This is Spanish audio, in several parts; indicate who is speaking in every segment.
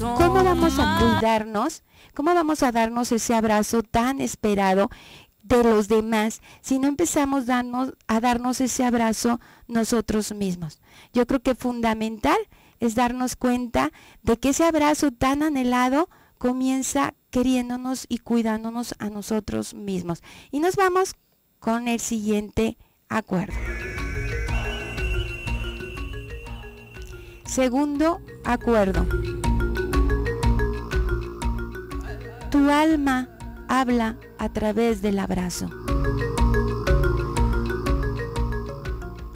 Speaker 1: ¿Cómo vamos a cuidarnos? ¿Cómo vamos a darnos ese abrazo tan esperado de los demás si no empezamos darnos, a darnos ese abrazo nosotros mismos? Yo creo que fundamental es darnos cuenta de que ese abrazo tan anhelado comienza queriéndonos y cuidándonos a nosotros mismos. Y nos vamos con el siguiente acuerdo. Segundo acuerdo. Tu alma habla a través del abrazo.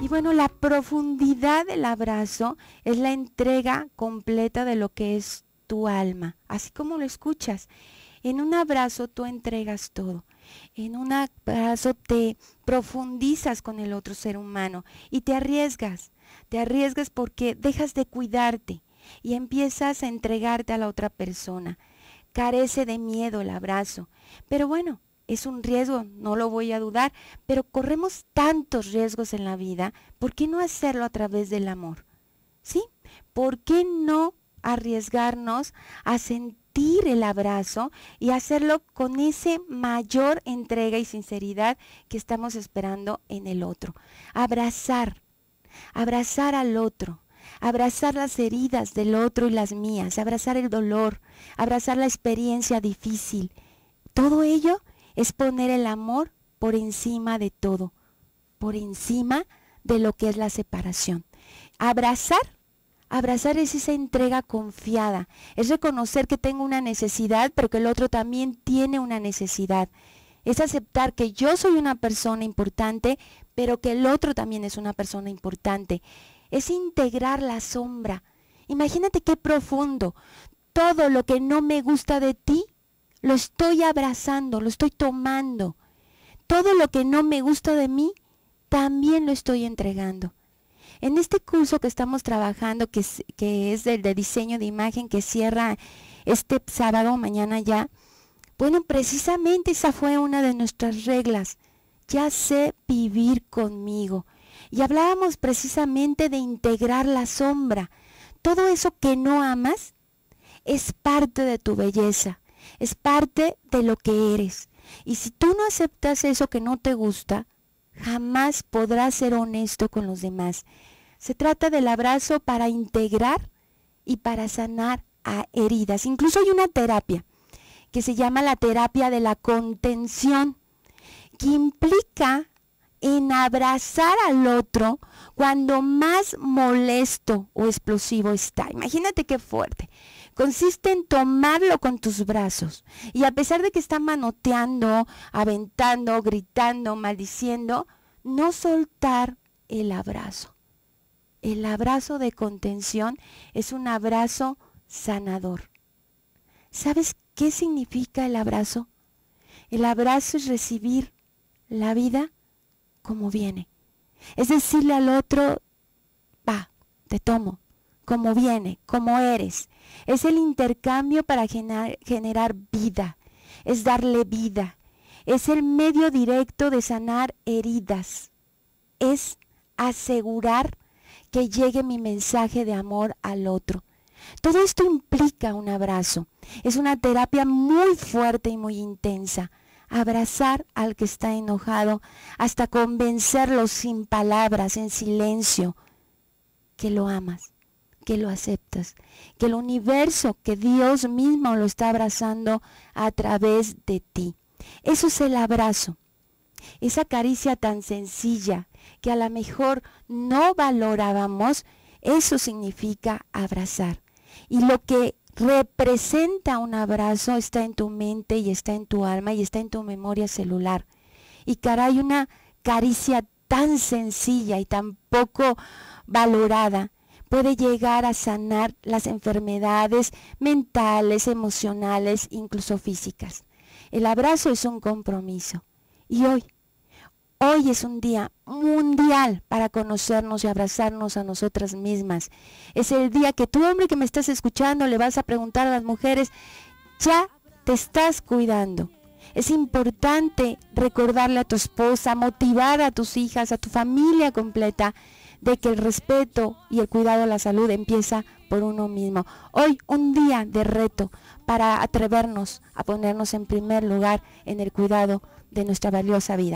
Speaker 1: Y bueno, la profundidad del abrazo es la entrega completa de lo que es tu alma, así como lo escuchas. En un abrazo tú entregas todo. En un abrazo te profundizas con el otro ser humano y te arriesgas. Te arriesgas porque dejas de cuidarte y empiezas a entregarte a la otra persona carece de miedo el abrazo. Pero bueno, es un riesgo, no lo voy a dudar, pero corremos tantos riesgos en la vida, ¿por qué no hacerlo a través del amor? ¿Sí? ¿Por qué no arriesgarnos a sentir el abrazo y hacerlo con ese mayor entrega y sinceridad que estamos esperando en el otro? Abrazar, abrazar al otro, abrazar las heridas del otro y las mías, abrazar el dolor, abrazar la experiencia difícil. Todo ello es poner el amor por encima de todo, por encima de lo que es la separación. Abrazar Abrazar es esa entrega confiada, es reconocer que tengo una necesidad, pero que el otro también tiene una necesidad. Es aceptar que yo soy una persona importante, pero que el otro también es una persona importante es integrar la sombra. Imagínate qué profundo. Todo lo que no me gusta de ti, lo estoy abrazando, lo estoy tomando. Todo lo que no me gusta de mí, también lo estoy entregando. En este curso que estamos trabajando, que es, el de diseño de imagen, que cierra este sábado, mañana ya, bueno, precisamente esa fue una de nuestras reglas. Ya sé vivir conmigo. Y hablábamos precisamente de integrar la sombra. Todo eso que no amas es parte de tu belleza, es parte de lo que eres. Y si tú no aceptas eso que no te gusta, jamás podrás ser honesto con los demás. Se trata del abrazo para integrar y para sanar a heridas. Incluso hay una terapia que se llama la terapia de la contención, que implica en abrazar al otro cuando más molesto o explosivo está. Imagínate qué fuerte. Consiste en tomarlo con tus brazos y a pesar de que está manoteando, aventando, gritando, maldiciendo, no soltar el abrazo. El abrazo de contención es un abrazo sanador. ¿Sabes qué significa el abrazo? El abrazo es recibir la vida como viene. Es decirle al otro, va, te tomo, como viene, como eres. Es el intercambio para generar, generar vida, es darle vida, es el medio directo de sanar heridas, es asegurar que llegue mi mensaje de amor al otro. Todo esto implica un abrazo. Es una terapia muy fuerte y muy intensa abrazar al que está enojado, hasta convencerlo sin palabras, en silencio, que lo amas, que lo aceptas, que el universo, que Dios mismo lo está abrazando a través de ti. Eso es el abrazo, esa caricia tan sencilla que a lo mejor no valorábamos, eso significa abrazar. Y lo que representa un abrazo, está en tu mente y está en tu alma y está en tu memoria celular. Y caray, una caricia tan sencilla y tan poco valorada puede llegar a sanar las enfermedades mentales, emocionales, incluso físicas. El abrazo es un compromiso. Y hoy, Hoy es un día mundial para conocernos y abrazarnos a nosotras mismas. Es el día que tú, hombre que me estás escuchando, le vas a preguntar a las mujeres, ya te estás cuidando. Es importante recordarle a tu esposa, motivar a tus hijas, a tu familia completa, de que el respeto y el cuidado a la salud empieza por uno mismo. Hoy un día de reto para atrevernos a ponernos en primer lugar en el cuidado de nuestra valiosa vida.